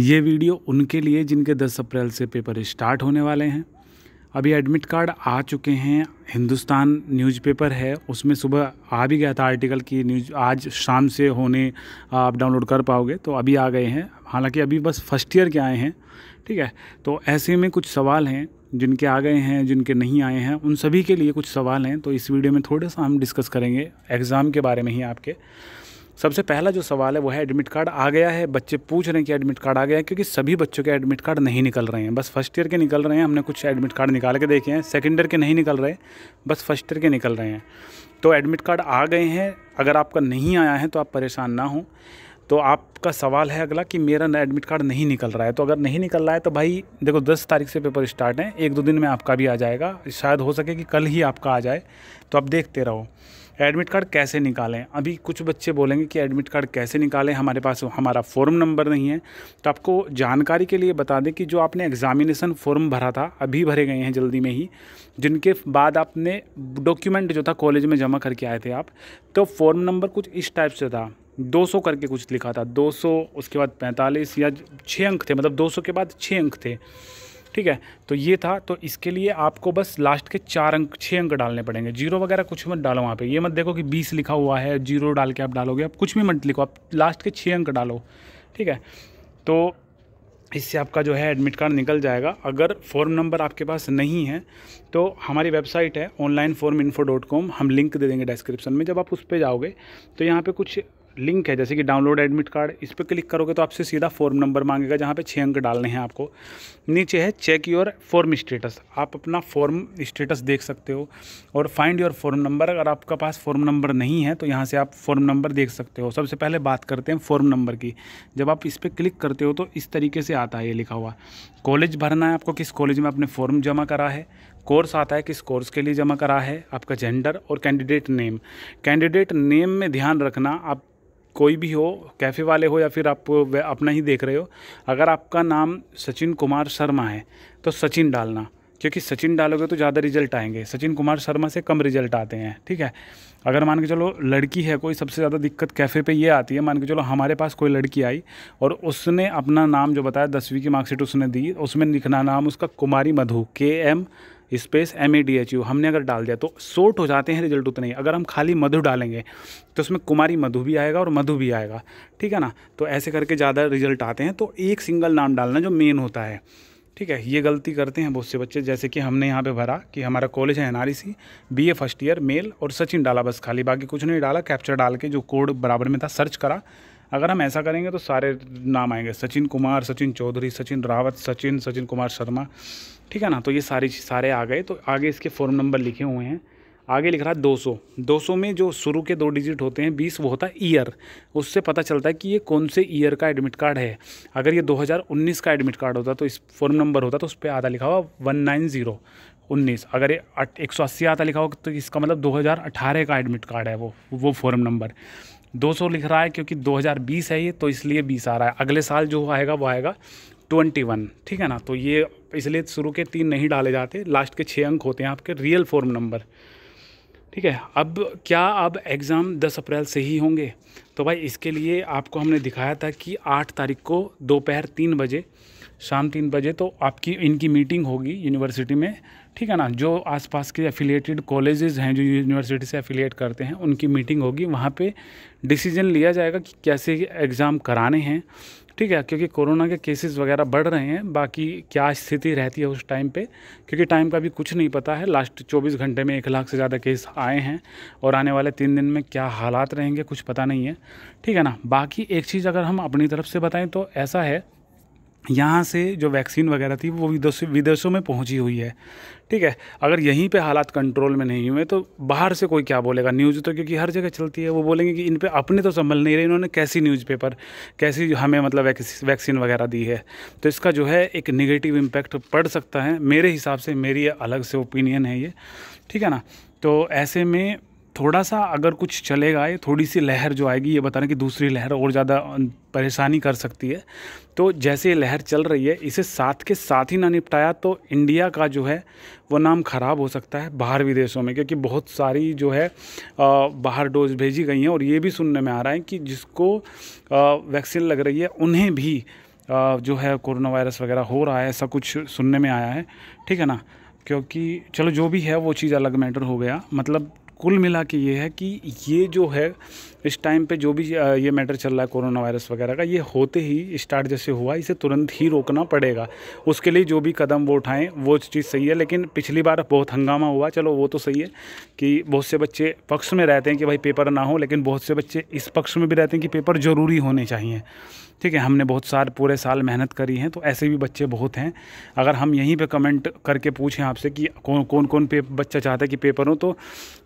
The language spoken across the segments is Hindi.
ये वीडियो उनके लिए जिनके 10 अप्रैल से पेपर स्टार्ट होने वाले हैं अभी एडमिट कार्ड आ चुके हैं हिंदुस्तान न्यूज़पेपर है उसमें सुबह आ भी गया था आर्टिकल की न्यूज आज शाम से होने आप डाउनलोड कर पाओगे तो अभी आ गए हैं हालांकि अभी बस फर्स्ट ईयर के आए हैं ठीक है तो ऐसे में कुछ सवाल हैं जिनके आ गए हैं जिनके नहीं आए हैं उन सभी के लिए कुछ सवाल हैं तो इस वीडियो में थोड़ा सा हम डिस्कस करेंगे एग्ज़ाम के बारे में ही आपके सबसे पहला जो सवाल है वो है एडमिट कार्ड आ गया है बच्चे पूछ रहे हैं कि एडमिट कार्ड आ गया है क्योंकि सभी बच्चों के एडमिट कार्ड नहीं निकल रहे हैं बस फर्स्ट ईयर के निकल रहे हैं हमने कुछ एडमिट कार्ड निकाल के देखे हैं सेकेंड ईयर के नहीं निकल रहे बस फर्स्ट ईयर के निकल रहे हैं तो एडमिट कार्ड आ गए हैं अगर आपका नहीं आया है तो आप परेशान ना हों तो आपका सवाल है अगला कि मेरा एडमिट कार्ड नहीं निकल रहा है तो अगर नहीं निकल रहा है तो भाई देखो दस तारीख से पेपर स्टार्ट है एक दो दिन में आपका भी आ जाएगा शायद हो सके कि कल ही आपका आ जाए तो आप देखते रहो एडमिट कार्ड कैसे निकालें अभी कुछ बच्चे बोलेंगे कि एडमिट कार्ड कैसे निकालें हमारे पास हमारा फॉर्म नंबर नहीं है तो आपको जानकारी के लिए बता दें कि जो आपने एग्ज़ामिनेसन फॉर्म भरा था अभी भरे गए हैं जल्दी में ही जिनके बाद आपने डॉक्यूमेंट जो था कॉलेज में जमा करके आए थे आप तो फॉर्म नंबर कुछ इस टाइप से था 200 करके कुछ लिखा था 200 उसके बाद 45 या छः अंक थे मतलब 200 के बाद छः अंक थे ठीक है तो ये था तो इसके लिए आपको बस लास्ट के चार अंक छः अंक डालने पड़ेंगे जीरो वगैरह कुछ मत डालो वहाँ पे ये मत देखो कि बीस लिखा हुआ है जीरो डाल के आप डालोगे आप कुछ भी मत लिखो आप लास्ट के छः अंक डालो ठीक है तो इससे आपका जो है एडमिट कार्ड निकल जाएगा अगर फॉर्म नंबर आपके पास नहीं है तो हमारी वेबसाइट है online form info dot com हम लिंक दे देंगे डिस्क्रिप्शन में जब आप उस पर जाओगे तो यहाँ पे कुछ लिंक है जैसे कि डाउनलोड एडमिट कार्ड इस पर क्लिक करोगे तो आपसे सीधा फॉर्म नंबर मांगेगा जहाँ पे छः अंक डालने हैं आपको नीचे है चेक योर फॉर्म स्टेटस आप अपना फॉर्म स्टेटस देख सकते हो और फाइंड योर फॉर्म नंबर अगर आपका पास फॉर्म नंबर नहीं है तो यहाँ से आप फॉर्म नंबर देख सकते हो सबसे पहले बात करते हैं फॉर्म नंबर की जब आप इस पर क्लिक करते हो तो इस तरीके से आता है ये लिखा हुआ कॉलेज भरना है आपको किस कॉलेज में आपने फॉर्म जमा करा है कोर्स आता है किस कोर्स के लिए जमा करा है आपका जेंडर और कैंडिडेट नेम कैंडिडेट नेम में ध्यान रखना आप कोई भी हो कैफ़े वाले हो या फिर आप अपना ही देख रहे हो अगर आपका नाम सचिन कुमार शर्मा है तो सचिन डालना क्योंकि सचिन डालोगे तो ज़्यादा रिजल्ट आएंगे सचिन कुमार शर्मा से कम रिजल्ट आते हैं ठीक है अगर मान के चलो लड़की है कोई सबसे ज़्यादा दिक्कत कैफ़े पे ये आती है मान के चलो हमारे पास कोई लड़की आई और उसने अपना नाम जो बताया दसवीं की मार्कशीट उसने दी उसमें लिखना नाम उसका Kumari Madhu K M space M A D H U हमने अगर डाल दिया तो शोट हो जाते हैं रिजल्ट उतने ही अगर हम खाली मधु डालेंगे तो उसमें कुमारी मधु भी आएगा और मधु भी आएगा ठीक है ना तो ऐसे करके ज़्यादा रिजल्ट आते हैं तो एक सिंगल नाम डालना जो मेन होता है ठीक है ये गलती करते हैं बहुत से बच्चे जैसे कि हमने यहाँ पे भरा कि हमारा कॉलेज है N A first year male और सचिन डाला बस खाली बाकी कुछ नहीं डाला कैप्चर डाल के जो कोड बराबर में था सर्च करा अगर हम ऐसा करेंगे तो सारे नाम आएंगे सचिन कुमार सचिन चौधरी सचिन रावत सचिन सचिन कुमार शर्मा ठीक है ना तो ये सारी सारे आ गए तो आगे इसके फॉर्म नंबर लिखे हुए हैं आगे लिख रहा है दो सौ दो सौ में जो शुरू के दो डिजिट होते हैं बीस वो होता है ईयर उससे पता चलता है कि ये कौन से ईयर का एडमिट कार्ड है अगर ये 2019 का एडमिट कार्ड होता तो इस फॉर्म नंबर होता तो उस पर आधा लिखा हुआ वन नाइन ज़ीरो उन्नीस अगर ये एक सौ अस्सी आता लिखा हो तो इसका मतलब 2018 का एडमिट कार्ड है वो वो फॉर्म नंबर 200 लिख रहा है क्योंकि 2020 है ये तो इसलिए 20 आ रहा है अगले साल जो आएगा वो आएगा 21 ठीक है ना तो ये इसलिए शुरू के तीन नहीं डाले जाते लास्ट के छः अंक होते हैं आपके रियल फॉर्म नंबर ठीक है अब क्या अब एग्ज़ाम 10 अप्रैल से ही होंगे तो भाई इसके लिए आपको हमने दिखाया था कि आठ तारीख को दोपहर तीन बजे शाम तीन बजे तो आपकी इनकी मीटिंग होगी यूनिवर्सिटी में ठीक है ना जो आसपास के एफिलिएटेड कॉलेजेस हैं जो यूनिवर्सिटी से एफिलिएट करते हैं उनकी मीटिंग होगी वहाँ पे डिसीजन लिया जाएगा कि कैसे एग्ज़ाम कराने हैं ठीक है क्योंकि कोरोना के केसेस वगैरह बढ़ रहे हैं बाकी क्या स्थिति रहती है उस टाइम पे क्योंकि टाइम का भी कुछ नहीं पता है लास्ट 24 घंटे में एक लाख से ज़्यादा केस आए हैं और आने वाले तीन दिन में क्या हालात रहेंगे कुछ पता नहीं है ठीक है ना बाकी एक चीज़ अगर हम अपनी तरफ से बताएं तो ऐसा है यहाँ से जो वैक्सीन वगैरह थी वो विदेश विदेशों में पहुँची हुई है ठीक है अगर यहीं पे हालात कंट्रोल में नहीं हुए तो बाहर से कोई क्या बोलेगा न्यूज़ तो क्योंकि हर जगह चलती है वो बोलेंगे कि इन पर अपने तो संभल नहीं रहे इन्होंने कैसी न्यूज़पेपर कैसी हमें मतलब वैक्सीन वगैरह दी है तो इसका जो है एक निगेटिव इम्पैक्ट पड़ सकता है मेरे हिसाब से मेरी अलग से ओपिनियन है ये ठीक है ना तो ऐसे में थोड़ा सा अगर कुछ चलेगा ये थोड़ी सी लहर जो आएगी ये बता रहे कि दूसरी लहर और ज़्यादा परेशानी कर सकती है तो जैसे ये लहर चल रही है इसे साथ के साथ ही ना निपटाया तो इंडिया का जो है वो नाम ख़राब हो सकता है बाहर विदेशों में क्योंकि बहुत सारी जो है बाहर डोज भेजी गई हैं और ये भी सुनने में आ रहा है कि जिसको वैक्सीन लग रही है उन्हें भी जो है कोरोना वायरस वगैरह हो रहा है ऐसा कुछ सुनने में आया है ठीक है ना क्योंकि चलो जो भी है वो चीज़ अलग मैटर हो गया मतलब कुल मिला के ये है कि ये जो है इस टाइम पे जो भी ये मैटर चल रहा है कोरोना वायरस वगैरह का ये होते ही स्टार्ट जैसे हुआ इसे तुरंत ही रोकना पड़ेगा उसके लिए जो भी कदम वो उठाएं वो चीज़ सही है लेकिन पिछली बार बहुत हंगामा हुआ चलो वो तो सही है कि बहुत से बच्चे पक्ष में रहते हैं कि भाई पेपर ना हो लेकिन बहुत से बच्चे इस पक्ष में भी रहते हैं कि पेपर ज़रूरी होने चाहिए ठीक है हमने बहुत साल पूरे साल मेहनत करी है तो ऐसे भी बच्चे बहुत हैं अगर हम यहीं पे कमेंट करके पूछें आपसे कि कौन कौन कौन पे बच्चा चाहता है कि पेपर हो तो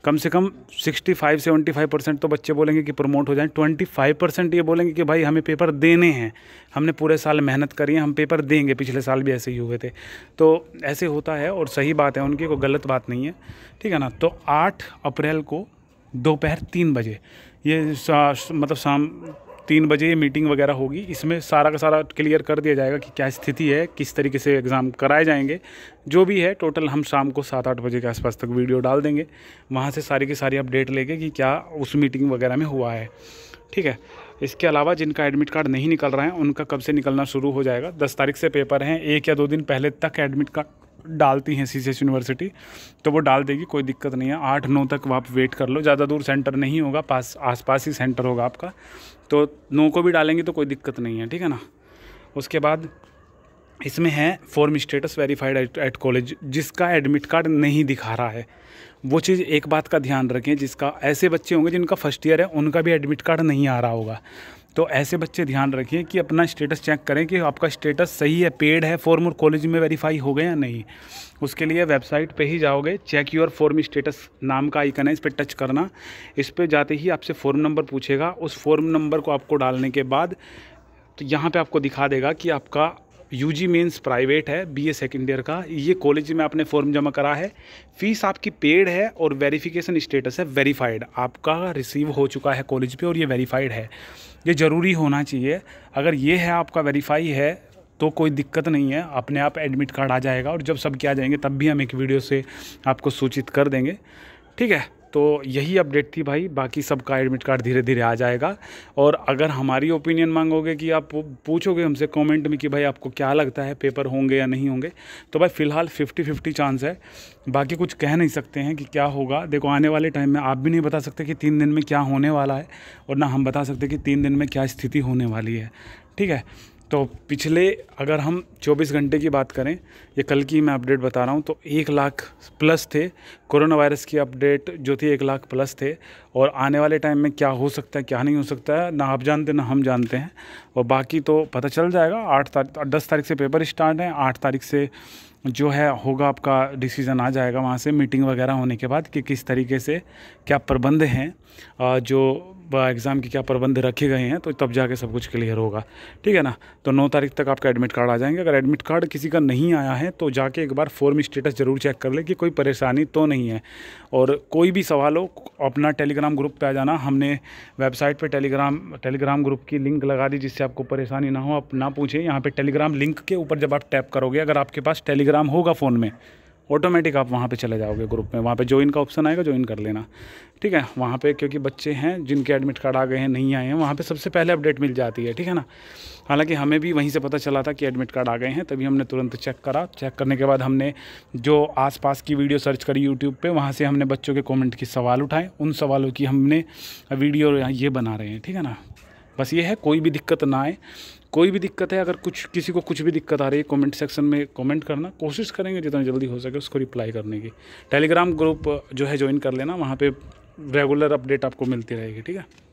कम से कम 65 75 परसेंट तो बच्चे बोलेंगे कि प्रमोट हो जाएं 25 परसेंट ये बोलेंगे कि भाई हमें पेपर देने हैं हमने पूरे साल मेहनत करी है हम पेपर देंगे पिछले साल भी ऐसे ही हुए थे तो ऐसे होता है और सही बात है उनकी कोई गलत बात नहीं है ठीक है ना तो आठ अप्रैल को दोपहर तीन बजे ये मतलब शाम तीन बजे ये मीटिंग वगैरह होगी इसमें सारा का सारा क्लियर कर दिया जाएगा कि क्या स्थिति है किस तरीके से एग्ज़ाम कराए जाएंगे जो भी है टोटल हम शाम को सात आठ बजे के आसपास तक वीडियो डाल देंगे वहाँ से सारी की सारी अपडेट लेके कि क्या उस मीटिंग वगैरह में हुआ है ठीक है इसके अलावा जिनका एडमिट कार्ड नहीं निकल रहा है उनका कब से निकलना शुरू हो जाएगा दस तारीख से पेपर हैं एक या दो दिन पहले तक एडमिट कार्ड डालती हैं सी यूनिवर्सिटी तो वो डाल देगी कोई दिक्कत नहीं है आठ नौ तक आप वेट कर लो ज़्यादा दूर सेंटर नहीं होगा पास आसपास ही सेंटर होगा आपका तो नो को भी डालेंगे तो कोई दिक्कत नहीं है ठीक है ना उसके बाद इसमें है form status verified at college जिसका एडमिट कार्ड नहीं दिखा रहा है वो चीज़ एक बात का ध्यान रखें जिसका ऐसे बच्चे होंगे जिनका फर्स्ट ईयर है उनका भी एडमिट कार्ड नहीं आ रहा होगा तो ऐसे बच्चे ध्यान रखिए कि अपना स्टेटस चेक करें कि आपका स्टेटस सही है पेड है फॉर्म और कॉलेज में वेरीफाई हो गए या नहीं उसके लिए वेबसाइट पे ही जाओगे चेक योर फॉर्म स्टेटस नाम का आइकन है इस पर टच करना इस पर जाते ही आपसे फ़ॉर्म नंबर पूछेगा उस फॉर्म नंबर को आपको डालने के बाद तो यहाँ पे आपको दिखा देगा कि आपका यू जी प्राइवेट है ए सेकेंड ईयर का ये कॉलेज में आपने फॉर्म जमा करा है फ़ीस आपकी पेड है और वेरिफिकेशन स्टेटस है वेरीफाइड आपका रिसीव हो चुका है कॉलेज पे और ये वेरीफाइड है ये ज़रूरी होना चाहिए अगर ये है आपका वेरीफाई है तो कोई दिक्कत नहीं है अपने आप एडमिट कार्ड आ जाएगा और जब सब क्या जाएंगे तब भी हम एक वीडियो से आपको सूचित कर देंगे ठीक है तो यही अपडेट थी भाई बाकी सबका एडमिट कार्ड धीरे धीरे आ जाएगा और अगर हमारी ओपिनियन मांगोगे कि आप पूछोगे हमसे कमेंट में कि भाई आपको क्या लगता है पेपर होंगे या नहीं होंगे तो भाई फ़िलहाल फिफ्टी फिफ्टी चांस है बाकी कुछ कह नहीं सकते हैं कि क्या होगा देखो आने वाले टाइम में आप भी नहीं बता सकते कि तीन दिन में क्या होने वाला है और ना हम बता सकते कि तीन दिन में क्या स्थिति होने वाली है ठीक है तो पिछले अगर हम 24 घंटे की बात करें ये कल की मैं अपडेट बता रहा हूँ तो एक लाख प्लस थे कोरोना वायरस की अपडेट जो थी एक लाख प्लस थे और आने वाले टाइम में क्या हो सकता है क्या नहीं हो सकता है ना आप जानते ना हम जानते हैं और बाकी तो पता चल जाएगा आठ तारीख दस तारीख से पेपर स्टार्ट है आठ तारीख से जो है होगा आपका डिसीज़न आ जाएगा वहाँ से मीटिंग वगैरह होने के बाद कि किस तरीके से क्या प्रबंध हैं जो एग्ज़ाम के क्या प्रबंध रखे गए हैं तो तब जाके सब कुछ क्लियर होगा ठीक है ना तो नौ तारीख तक आपका एडमिट कार्ड आ जाएंगे अगर एडमिट कार्ड किसी का नहीं आया है तो जाके एक बार फॉर्म स्टेटस ज़रूर चेक कर ले कि कोई परेशानी तो नहीं है और कोई भी सवाल हो अपना टेलीग्राम ग्रुप पर आ जाना हमने वेबसाइट पर टेलीग्राम टेलीग्राम ग्रुप की लिंक लगा दी जिससे आपको परेशानी ना हो आप ना पूछें यहाँ पे टेलीग्राम लिंक के ऊपर जब आप टैप करोगे अगर आपके पास टेलीग्राम होगा फ़ोन में ऑटोमेटिक आप वहाँ पे चले जाओगे ग्रुप में वहाँ पे ज्वाइन का ऑप्शन आएगा ज्वाइन कर लेना ठीक है वहाँ पे क्योंकि बच्चे हैं जिनके एडमिट कार्ड आ गए हैं नहीं आए हैं वहाँ पे सबसे पहले अपडेट मिल जाती है ठीक है ना हालांकि हमें भी वहीं से पता चला था कि एडमिट कार्ड आ गए हैं तभी हमने तुरंत चेक करा चेक करने के बाद हमने जो आस की वीडियो सर्च करी यूट्यूब पर वहाँ से हमने बच्चों के कॉमेंट के सवाल उठाए उन सवालों की हमने वीडियो ये बना रहे हैं ठीक है ना बस ये है कोई भी दिक्कत ना आए कोई भी दिक्कत है अगर कुछ किसी को कुछ भी दिक्कत आ रही है कमेंट सेक्शन में कमेंट करना कोशिश करेंगे जितना जल्दी हो सके उसको रिप्लाई करने की टेलीग्राम ग्रुप जो है ज्वाइन कर लेना वहाँ पे रेगुलर अपडेट आपको मिलती रहेगी ठीक है